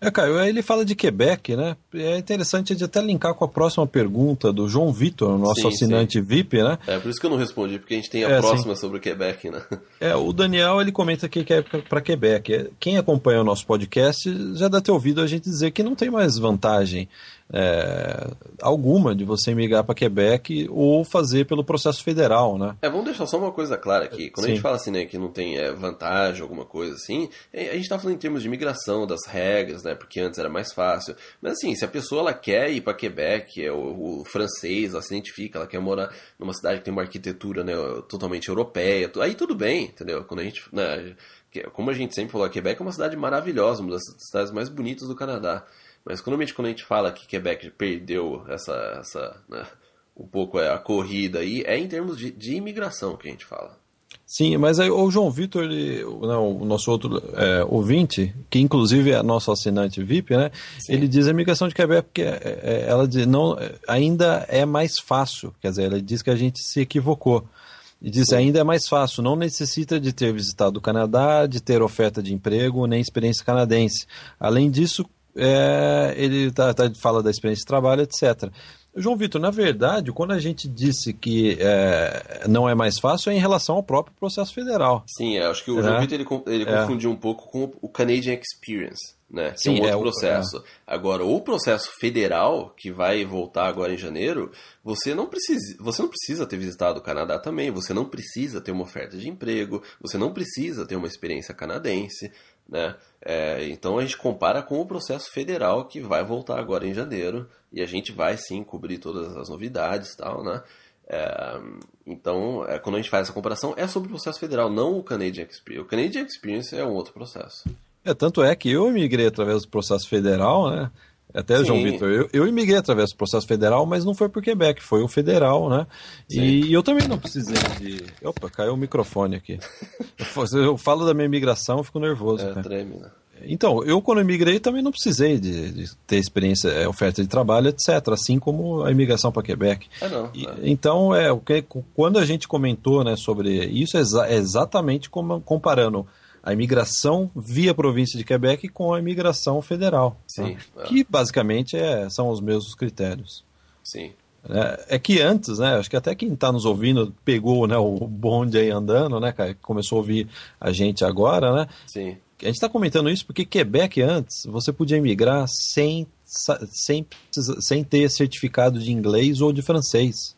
É, Caio, ele fala de Quebec, né? É interessante de até linkar com a próxima pergunta do João Vitor, nosso sim, assinante sim. VIP, né? É, por isso que eu não respondi, porque a gente tem a é, próxima sim. sobre o Quebec, né? É, o Daniel, ele comenta aqui que é para Quebec. Quem acompanha o nosso podcast já deve ter ouvido a gente dizer que não tem mais vantagem é, alguma de você migrar para Quebec ou fazer pelo processo federal, né? É, vamos deixar só uma coisa clara aqui. Quando Sim. a gente fala assim, né, que não tem é, vantagem, alguma coisa assim, é, a gente está falando em termos de migração, das regras, né, porque antes era mais fácil. Mas assim, se a pessoa ela quer ir para Quebec, é o, o, francês, ela se identifica, ela quer morar numa cidade que tem uma arquitetura, né, totalmente europeia, aí tudo bem, entendeu? Quando a gente, né, como a gente sempre falou, Quebec é uma cidade maravilhosa, uma das cidades mais bonitas do Canadá. Mas economicamente, quando a gente fala que Quebec perdeu essa, essa né, um pouco é, a corrida aí, é em termos de, de imigração que a gente fala. Sim, mas aí o João Vitor, ele, não, né, o nosso outro é, ouvinte, que inclusive é nosso assinante VIP, né? Sim. Ele diz a imigração de Quebec porque é, é, é, ela diz, não, ainda é mais fácil. Quer dizer, ele diz que a gente se equivocou. E diz ainda é mais fácil, não necessita de ter visitado o Canadá, de ter oferta de emprego, nem experiência canadense. Além disso, é, ele tá, tá, fala da experiência de trabalho, etc. João Vitor, na verdade, quando a gente disse que é, não é mais fácil, é em relação ao próprio processo federal. Sim, é, acho que o é. João Vitor ele, ele é. confundiu um pouco com o Canadian Experience, né? Que Sim, é um outro é processo. Agora, o processo federal, que vai voltar agora em janeiro, você não, precisa, você não precisa ter visitado o Canadá também, você não precisa ter uma oferta de emprego, você não precisa ter uma experiência canadense né? É, então a gente compara com o processo federal que vai voltar agora em janeiro e a gente vai sim cobrir todas as novidades e tal, né? É, então, é, quando a gente faz essa comparação, é sobre o processo federal, não o Canadian Experience. O Canadian Experience é um outro processo. É, tanto é que eu migrei através do processo federal, né? Até, Sim. João Vitor, eu, eu imigrei através do processo federal, mas não foi por Quebec, foi o federal, né? E eu também não precisei de. Opa, caiu o microfone aqui. eu falo da minha imigração, eu fico nervoso. É, treme, né? Então, eu quando emigrei também não precisei de, de, ter experiência, é, oferta de trabalho, etc. Assim como a imigração para Quebec. Ah, não, e, é. Então, é, quando a gente comentou né, sobre isso, é, é exatamente como, comparando a imigração via província de Quebec com a imigração federal. Sim. Tá? Que basicamente é, são os mesmos critérios. Sim. É, é, que antes, né? Acho que até quem está nos ouvindo pegou né, o bonde aí andando, né, Começou a ouvir a gente agora, né? Sim. A gente está comentando isso porque Quebec antes você podia emigrar sem, sem, sem ter certificado de inglês ou de francês.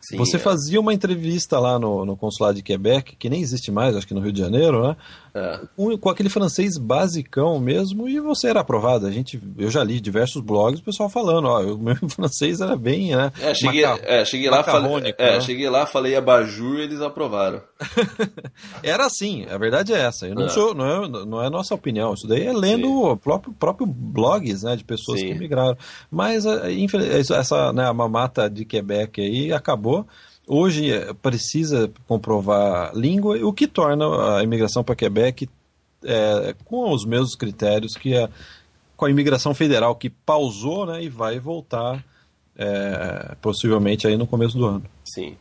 Sim, você é. fazia uma entrevista lá no, no, consulado de Quebec, que nem existe mais, acho que no Rio de Janeiro, né? É. Com, aquele francês basicão mesmo, e você era aprovado. A gente, eu já li diversos blogs, o pessoal falando, ó, o meu francês era bem, né? É, cheguei, é, cheguei lá, falei, é, né? cheguei lá, falei abajur e eles aprovaram. era assim, a verdade é essa. Eu não, é. Sou, não, é, não é nossa opinião, isso daí é lendo próprio, próprio blogs, né, de pessoas Sim. que migraram. Mas, eh, essa né, mamata de Quebec aí acabou acabou. Hoje eh, precisa comprovar língua, o que torna a imigração para Quebec é, com os mesmos critérios que a, com a imigração federal, que pausou né, e vai voltar é, possivelmente aí no começo do ano. Sim.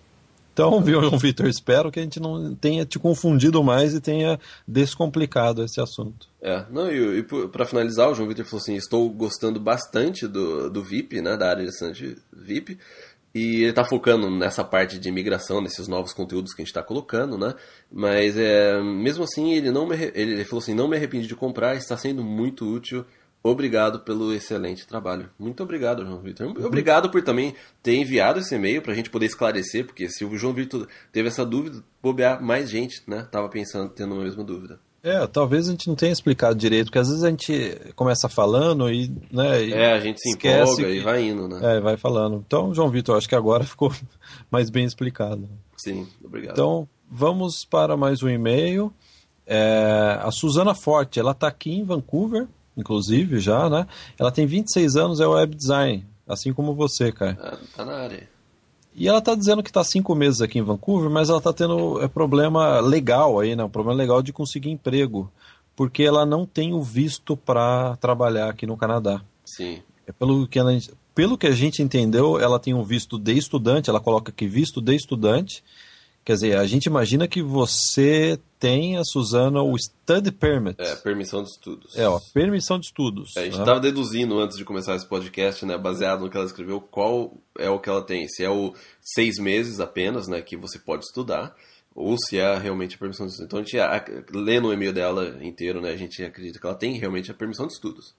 Então, João Vitor, espero que a gente não tenha te confundido mais e tenha descomplicado esse assunto. É, não, e, e para finalizar, o João Vitor falou assim: estou gostando bastante do, do VIP, né, da área de Sanji VIP. E ele está focando nessa parte de imigração, nesses novos conteúdos que a gente está colocando, né? Mas é, mesmo assim, ele não me, ele falou assim, não me arrependi de comprar, está sendo muito útil. Obrigado pelo excelente trabalho. Muito obrigado, João Vitor. Uhum. Obrigado por também ter enviado esse e-mail para a gente poder esclarecer, porque se o João Vitor teve essa dúvida, bobear mais gente, né? Tava pensando, tendo a mesma dúvida. É, talvez a gente não tenha explicado direito, porque às vezes a gente começa falando e, né, e é, a gente se empolga que... e vai indo, né? É, vai falando. Então, João Vitor, acho que agora ficou mais bem explicado. Sim, obrigado. Então, vamos para mais um e-mail. É, a Suzana Forte, ela está aqui em Vancouver, inclusive, já, né? Ela tem 26 anos, é web design, assim como você, cara. Ah, tá na área. E ela está dizendo que está cinco meses aqui em Vancouver, mas ela está tendo é, problema legal aí, né? Um problema legal de conseguir emprego, porque ela não tem o visto para trabalhar aqui no Canadá. Sim. É pelo que ela, pelo que a gente entendeu, ela tem um visto de estudante, ela coloca aqui visto de estudante, Quer dizer, a gente imagina que você tem a Suzana o study permit. É, permissão de estudos. É, ó, permissão de estudos. É, a gente estava né? deduzindo antes de começar esse podcast, né, baseado no que ela escreveu, qual é o que ela tem. Se é o seis meses apenas, né, que você pode estudar, ou se é realmente a permissão de estudos. Então a gente a, o e-mail dela inteiro, né, a gente acredita que ela tem realmente a permissão de estudos,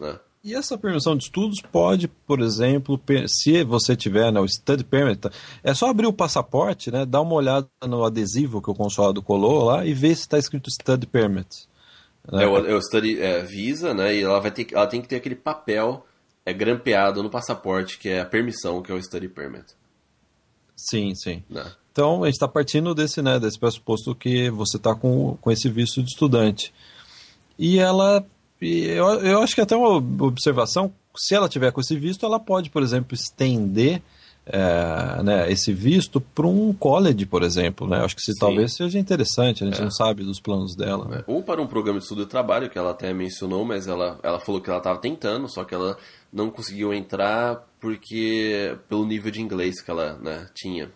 né? E essa permissão de estudos pode, por exemplo, se você tiver né, o study permit, é só abrir o passaporte, né, dar uma olhada no adesivo que o consulado colou lá e ver se está escrito study permit. Né? É, o, é o study é, visa, né, e ela, vai ter, ela tem que ter aquele papel é, grampeado no passaporte, que é a permissão, que é o study permit. Sim, sim. Né? Então, a gente está partindo desse, né, desse pressuposto que você está com, com esse visto de estudante. E ela eu, eu acho que até uma observação, se ela tiver com esse visto, ela pode, por exemplo, estender é, né, esse visto para um college, por exemplo. Né? Acho que se, talvez seja interessante, a gente é. não sabe dos planos dela. Né? Ou para um programa de estudo e trabalho, que ela até mencionou, mas ela, ela falou que ela estava tentando, só que ela não conseguiu entrar porque pelo nível de inglês que ela né, tinha.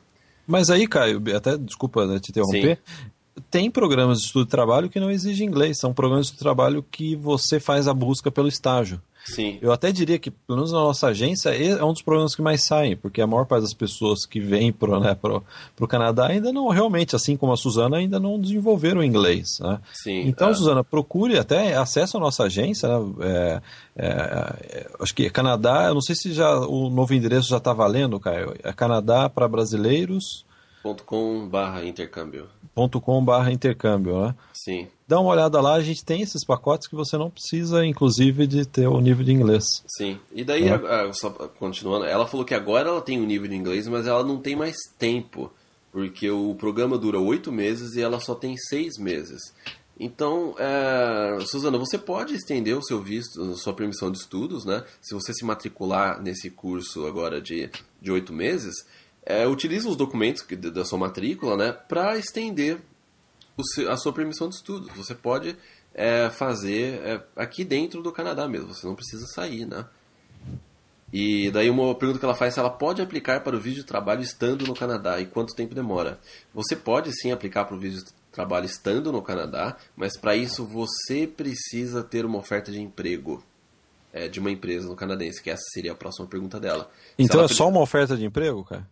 Mas aí, Caio, até desculpa né, te interromper, Sim tem programas de estudo de trabalho que não exigem inglês, são programas de estudo de trabalho que você faz a busca pelo estágio. Sim. Eu até diria que, pelo menos na nossa agência, é um dos programas que mais saem, porque a maior parte das pessoas que vêm para né, o Canadá ainda não, realmente, assim como a Suzana, ainda não desenvolveram inglês. Né? Sim, então, é. Suzana, procure até, acesse a nossa agência, né? é, é, é acho que é Canadá, eu não sei se já o novo endereço já está valendo, Caio, é Canadá para brasileiros .com.br intercâmbio. .com.br intercâmbio, né? Sim. Dá uma olhada lá, a gente tem esses pacotes que você não precisa, inclusive, de ter o nível de inglês. Sim. E daí, é. a, a, só continuando, ela falou que agora ela tem o nível de inglês, mas ela não tem mais tempo, porque o programa dura oito meses e ela só tem seis meses. Então, é, Suzana, você pode estender o seu visto, sua permissão de estudos, né? Se você se matricular nesse curso agora de oito meses, é, utiliza os documentos que, da sua matrícula né, para estender seu, a sua permissão de estudos. Você pode é, fazer é, aqui dentro do Canadá mesmo, você não precisa sair, né? E daí uma pergunta que ela faz é se ela pode aplicar para o visto de trabalho estando no Canadá e quanto tempo demora. Você pode sim aplicar para o visto de trabalho estando no Canadá, mas para isso você precisa ter uma oferta de emprego é, de uma empresa no canadense, que essa seria a próxima pergunta dela. Então ela... é só uma oferta de emprego, cara?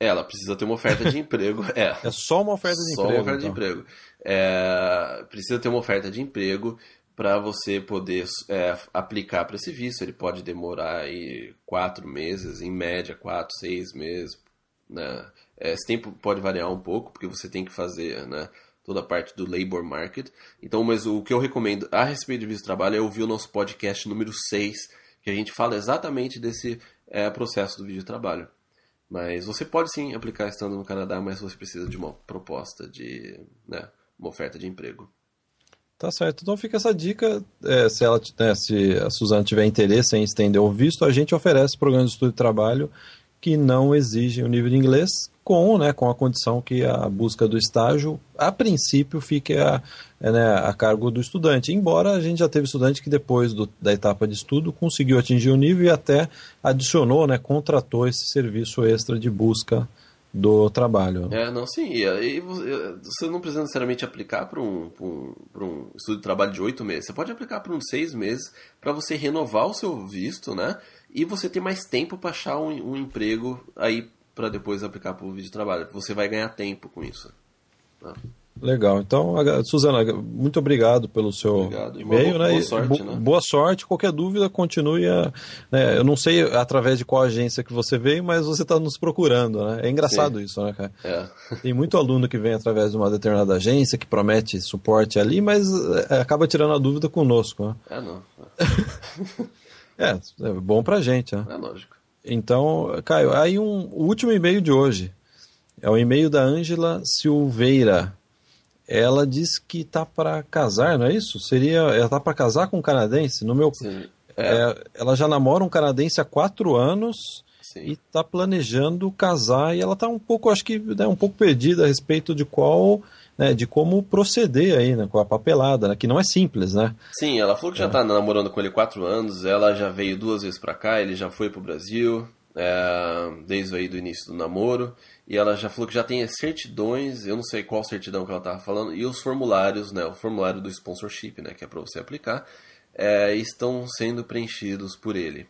Ela precisa ter uma oferta de emprego. É, é só uma oferta de só emprego. Só uma oferta então. de emprego. É, precisa ter uma oferta de emprego para você poder é, aplicar para esse visto. Ele pode demorar aí quatro meses, em média, quatro, seis meses. Né? É, esse tempo pode variar um pouco, porque você tem que fazer né, toda a parte do labor market. Então, mas o que eu recomendo a respeito de visto de trabalho é ouvir o nosso podcast número 6, que a gente fala exatamente desse é, processo do vídeo trabalho. Mas você pode sim aplicar estando no Canadá, mas você precisa de uma proposta de, né, uma oferta de emprego. Tá certo. Então fica essa dica. É, se, ela, né, se a Suzana tiver interesse em estender o visto, a gente oferece programa de estudo e trabalho que não exigem o nível de inglês, com, né, com a condição que a busca do estágio, a princípio, fique a, é, né, a cargo do estudante. Embora a gente já teve estudante que depois do, da etapa de estudo conseguiu atingir o nível e até adicionou, né, contratou esse serviço extra de busca do trabalho. É, não, sim. E, você não precisa necessariamente aplicar para um, um, um estudo de trabalho de oito meses. Você pode aplicar para uns seis meses para você renovar o seu visto, né? e você tem mais tempo para achar um, um emprego aí para depois aplicar para o vídeo de trabalho. Você vai ganhar tempo com isso. Tá? Legal. Então, Suzana, muito obrigado pelo seu obrigado. e-mail. Boa, né? boa sorte. né? Boa sorte. Qualquer dúvida, continue a. Né? Eu não sei através de qual agência que você veio, mas você está nos procurando. Né? É engraçado Sim. isso, né, cara? É. Tem muito aluno que vem através de uma determinada agência que promete suporte ali, mas é, acaba tirando a dúvida conosco. Né? É, não. É, é bom pra gente, né? É lógico. Então, Caio, aí um o último e-mail de hoje. É o e-mail da Ângela Silveira. Ela diz que tá para casar, não é isso? Seria, ela tá para casar com um canadense. No meu, é, é, ela já namora um canadense há quatro anos Sim. e tá planejando casar. E ela tá um pouco, acho que, né, um pouco perdida a respeito de qual né, de como proceder aí né, com a papelada, né, que não é simples, né? Sim, ela falou que já está é. Tá namorando com ele quatro anos, ela já veio duas vezes para cá, ele já foi para o Brasil, é, desde aí do início do namoro, e ela já falou que já tem as certidões, eu não sei qual certidão que ela estava falando, e os formulários, né, o formulário do sponsorship, né, que é para você aplicar, é, estão sendo preenchidos por ele.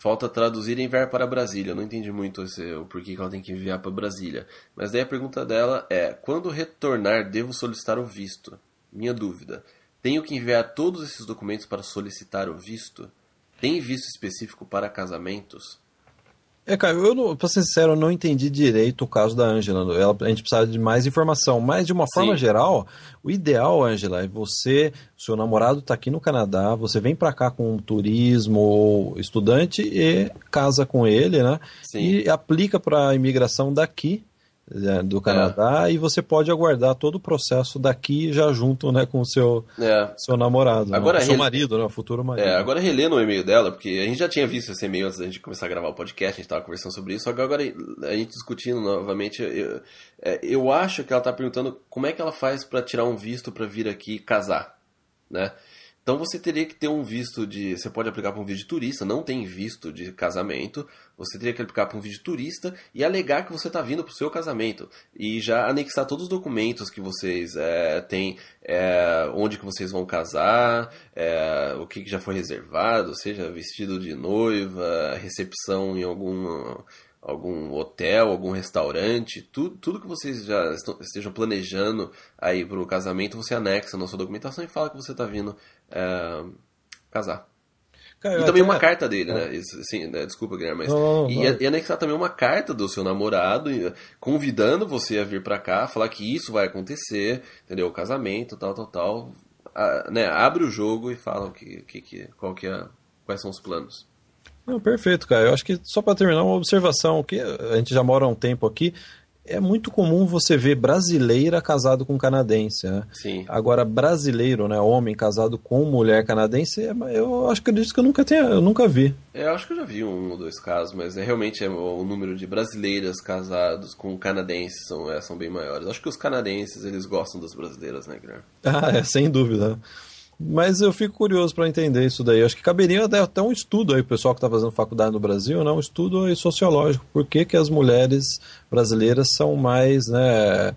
Falta traduzir e enviar para Brasília. Eu não entendi muito esse, o porquê que ela tem que enviar para Brasília. Mas daí a pergunta dela é: quando retornar, devo solicitar o visto? Minha dúvida: tenho que enviar todos esses documentos para solicitar o visto? Tem visto específico para casamentos? É, cara, eu, pra ser sincero, eu não entendi direito o caso da Ângela. A gente precisava de mais informação. Mas, de uma forma Sim. geral, o ideal, Ângela, é você, seu namorado tá aqui no Canadá, você vem para cá com um turismo ou estudante e casa com ele, né? Sim. E aplica para imigração daqui né, do Canadá é. e você pode aguardar todo o processo daqui já junto né, com o seu, é. seu namorado, né, agora né, seu marido, né, futuro marido. É, agora relendo o e-mail dela, porque a gente já tinha visto esse e-mail antes da gente começar a gravar o podcast, a gente estava conversando sobre isso, agora a gente discutindo novamente, eu, é, eu acho que ela está perguntando como é que ela faz para tirar um visto para vir aqui casar, né? Então você teria que ter um visto de. Você pode aplicar para um visto de turista, não tem visto de casamento. Você teria que aplicar para um visto de turista e alegar que você está vindo para o seu casamento. E já anexar todos os documentos que vocês é, têm, é, onde que vocês vão casar, é, o que, que, já foi reservado, seja vestido de noiva, recepção em algum algum hotel, algum restaurante, tudo, tudo que vocês já estejam planejando aí para o casamento, você anexa na sua documentação e fala que você está vindo uh, casar. Cara, e também uma é. carta dele, é. né? sim, né? Desculpa, Guilherme, mas. Não, não, e, é, e anexar também uma carta do seu namorado, convidando você a vir para cá, falar que isso vai acontecer, entendeu? Casamento, tal, tal, tal. A, ah, né? Abre o jogo e fala o que, que, que, qual que é, quais são os planos. Não, perfeito, cara. Eu acho que só para terminar, uma observação que a gente já mora há um tempo aqui é muito comum você ver brasileira casado com canadense, né? Sim. Agora, brasileiro, né? Homem casado com mulher canadense, é, eu acho que disso que eu nunca tenha, eu nunca vi. É, eu acho que eu já vi um ou dois casos, mas é, realmente é, o número de brasileiras casados com canadenses são, é, são bem maiores. Acho que os canadenses, eles gostam das brasileiras, né, Guilherme? Ah, é, sem dúvida. Mas eu fico curioso para entender isso daí. acho que caberia até um estudo aí, o pessoal que está fazendo faculdade no Brasil, né? um estudo aí sociológico. Por que, que as mulheres brasileiras são mais, né,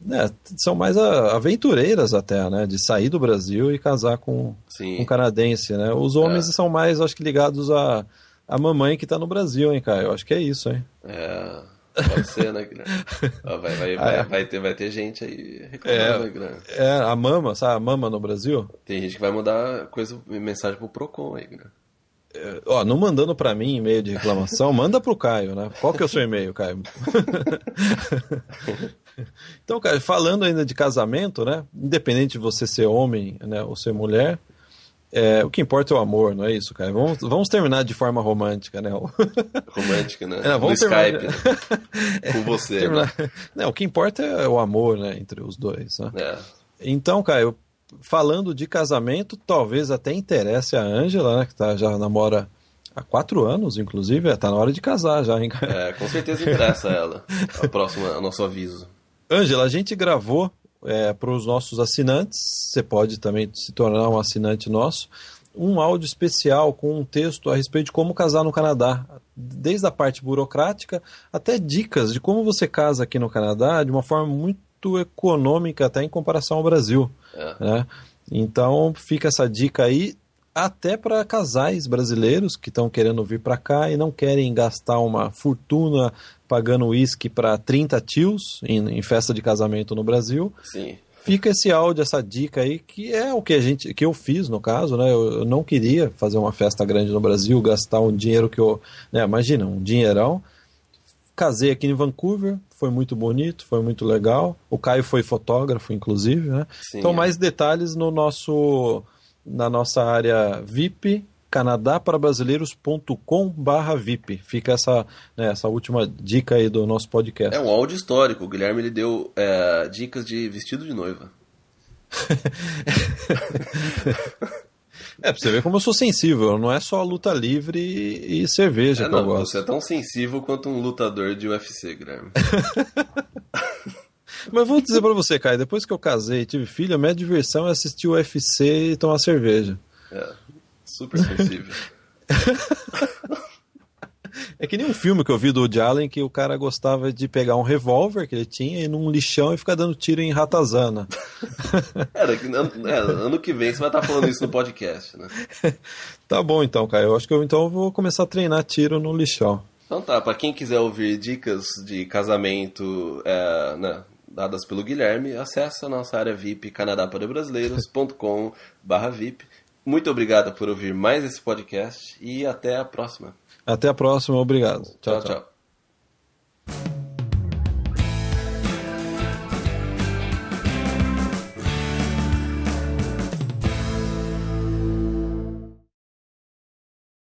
né são mais a, aventureiras até, né? De sair do Brasil e casar com, um canadense, né? Os é. homens é. são mais, acho que, ligados a, a mamãe que está no Brasil, hein, Caio? acho que é isso, hein? É... Pode ser, né, vai, vai, ah, é. vai, vai, ter, vai ter gente aí reclamando, é, né, é, a mama, sabe? A mama no Brasil. Tem gente que vai mandar coisa, mensagem pro Procon aí, é, ó, não mandando para mim e-mail de reclamação, manda pro Caio, né? Qual que é o seu e-mail, Caio? então, Caio falando ainda de casamento, né? Independente de você ser homem né, ou ser mulher, é, o que importa é o amor, não é isso, cara? Vamos, vamos terminar de forma romântica, né? Romântica, né? É, vamos no terminar... Skype, né? É, com você. Né? Terminar... Né? Não, o que importa é o amor, né? Entre os dois, né? É. Então, Caio, falando de casamento, talvez até interesse a Ângela, né? Que tá, já namora há quatro anos, inclusive. está é, na hora de casar já, hein, Caio? É, com certeza interessa ela. A próxima, o nosso aviso. Ângela, a gente gravou é, para os nossos assinantes, você pode também se tornar um assinante nosso, um áudio especial com um texto a respeito de como casar no Canadá, desde a parte burocrática até dicas de como você casa aqui no Canadá de uma forma muito econômica, até em comparação ao Brasil. É. Né? Então fica essa dica aí, até para casais brasileiros que estão querendo vir para cá e não querem gastar uma fortuna pagando uísque para 30 tios em, em, festa de casamento no Brasil. Sim. Fica esse áudio, essa dica aí, que é o que a gente, que eu fiz no caso, né? Eu, eu não queria fazer uma festa grande no Brasil, gastar um dinheiro que eu, né? Imagina, um dinheirão. Casei aqui em Vancouver, foi muito bonito, foi muito legal. O Caio foi fotógrafo, inclusive, né? Sim, então, é. mais detalhes no nosso, na nossa área VIP canadaparabrasileiros.com/vip. Fica essa, né, essa última dica aí do nosso podcast. É um áudio histórico. O Guilherme ele deu é, dicas de vestido de noiva. é, pra você ver como eu sou sensível. Não é só luta livre e cerveja é, que não, eu gosto. Você é tão sensível quanto um lutador de UFC, Guilherme. Mas vou dizer para você, Caio, depois que eu casei e tive filho, a minha diversão é assistir o UFC e tomar cerveja. É, Super sensível. É que nem um filme que eu vi do Woody Allen que o cara gostava de pegar um revólver que ele tinha e num lixão e ficar dando tiro em ratazana. é, ano, é, ano que vem você vai estar tá falando isso no podcast, né? tá bom então, cara. Eu acho que eu então vou começar a treinar tiro no lixão. Então tá, pra quem quiser ouvir dicas de casamento é, né, dadas pelo Guilherme, acessa a nossa área VIP canadapodebrasileiros.com barra VIP muito obrigado por ouvir mais esse podcast e até a próxima. Até a próxima, obrigado. tchau. tchau. tchau. tchau.